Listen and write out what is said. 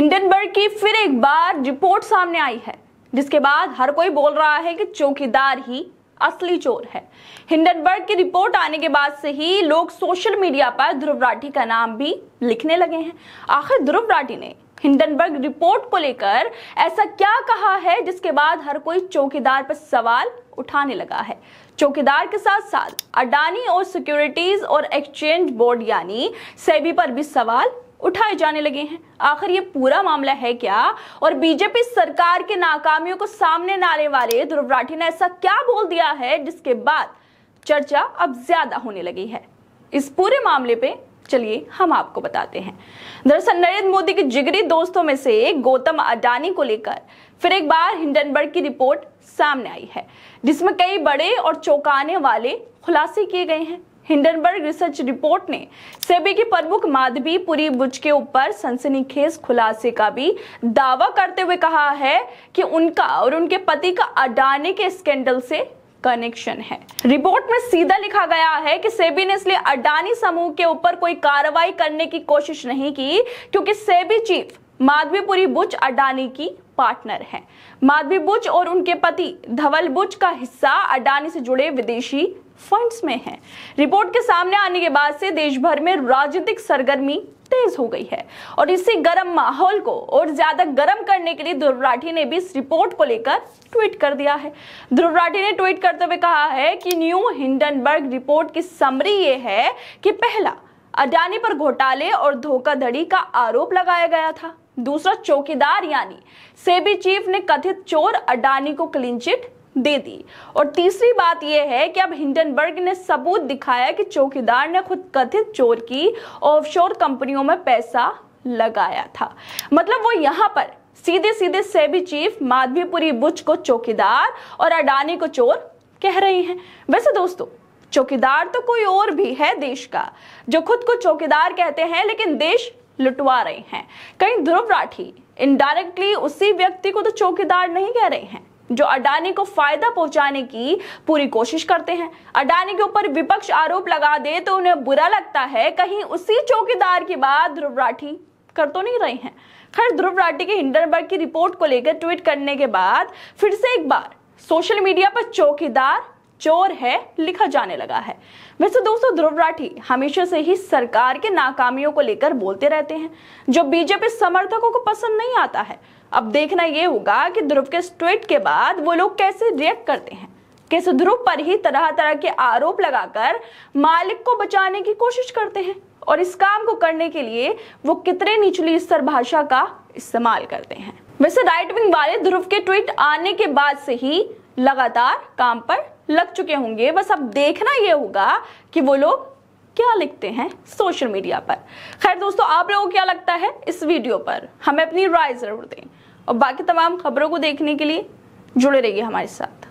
Hindenburg की फिर एक बार रिपोर्ट सामने आई है जिसके बाद हर कोई बोल रहा है कि चौकीदार ही असली चोर है हिंडनबर्ग की रिपोर्ट आने के बाद से ही लोग सोशल मीडिया पर ध्रुव राठी का नाम भी लिखने लगे हैं आखिर ध्रुव राठी ने हिंडनबर्ग रिपोर्ट को लेकर ऐसा क्या कहा है जिसके बाद हर कोई चौकीदार पर सवाल उठाने लगा है चौकीदार के साथ साथ अडानी और सिक्योरिटीज और एक्सचेंज बोर्ड यानी सेबी पर भी सवाल उठाए जाने लगे हैं आखिर ये पूरा मामला है क्या और बीजेपी सरकार के नाकामियों को सामने लाने वाले ध्रुव राठी ने ऐसा क्या बोल दिया है जिसके बाद चर्चा अब ज्यादा होने लगी है इस पूरे मामले पे चलिए हम आपको बताते हैं दरअसल नरेंद्र मोदी के जिगरी दोस्तों में से गौतम अडानी को लेकर फिर एक बार हिंडनबर्ग की रिपोर्ट सामने आई है जिसमें कई बड़े और चौंकाने वाले खुलासे किए गए हैं हिंडनबर्ग रिसर्च रिपोर्ट ने सेबी की प्रमुख माधवी पुरी बुज के ऊपर सनसनीखेज खुलासे का भी दावा करते हुए कहा है कि उनका और उनके पति का अडानी के स्कैंडल से कनेक्शन है रिपोर्ट में सीधा लिखा गया है कि सेबी ने इसलिए अडानी समूह के ऊपर कोई कार्रवाई करने की कोशिश नहीं की क्योंकि सेबी चीफ माधवीपुरी बुच अडानी की पार्टनर हैं माधवी बुच और उनके पति धवल बुच का हिस्सा अडानी से जुड़े विदेशी फंड्स में है रिपोर्ट के सामने आने के बाद से देश भर में राजनीतिक सरगर्मी तेज हो गई है और इसी गर्म माहौल को और ज्यादा गर्म करने के लिए ध्रुव राठी ने भी इस रिपोर्ट को लेकर ट्वीट कर दिया है ध्रुव राठी ने ट्वीट करते हुए कहा है कि न्यू हिंडनबर्ग रिपोर्ट की समरी ये है कि पहला अडानी पर घोटाले और धोखाधड़ी का आरोप लगाया गया था दूसरा चौकीदार यानी सेबी चीफ ने कथित चोर अडानी को क्लीन चिट दे दी और तीसरी बात यह है कि अब हिंडनबर्ग ने सबूत दिखाया कि चौकीदार ने खुद कथित चोर की ऑफशोर कंपनियों में पैसा लगाया था मतलब वो यहां पर सीधे सीधे सेबी चीफ माधवीपुरी बुच को चौकीदार और अडानी को चोर कह रहे हैं वैसे दोस्तों चौकीदार तो कोई और भी है देश का जो खुद को चौकीदार कहते हैं लेकिन देश लुटवा रहे हैं कहीं ध्रुव राठी इनडायरेक्टली उसी व्यक्ति को तो चौकीदार नहीं कह रहे हैं जो अडानी को फायदा पहुंचाने की पूरी कोशिश करते हैं अडानी के ऊपर विपक्ष आरोप लगा दे तो उन्हें बुरा लगता है कहीं उसी चौकीदार की बात ध्रुव राठी कर तो नहीं रहे हैं खैर ध्रुव राठी के हिंडनबर्ग की रिपोर्ट को लेकर ट्वीट करने के बाद फिर से एक बार सोशल मीडिया पर चौकीदार चोर है लिखा जाने लगा है वैसे दोस्तों ध्रुव राठी हमेशा से ही सरकार के नाकामियों को लेकर बोलते रहते हैं जो बीजेपी समर्थकों को पसंद नहीं आता है अब देखना यह होगा कि ध्रुव के ट्वीट के बाद वो लोग कैसे रिएक्ट करते हैं कैसे ध्रुव पर ही तरह तरह के आरोप लगाकर मालिक को बचाने की कोशिश करते हैं और इस काम को करने के लिए वो कितने निचली स्तर भाषा का इस्तेमाल करते हैं वैसे राइट विंग वाले ध्रुव के ट्वीट आने के बाद से ही लगातार काम पर लग चुके होंगे बस अब देखना यह होगा कि वो लोग क्या लिखते हैं सोशल मीडिया पर खैर दोस्तों आप लोगों को क्या लगता है इस वीडियो पर हमें अपनी राय जरूर दें और बाकी तमाम खबरों को देखने के लिए जुड़े रहिए हमारे साथ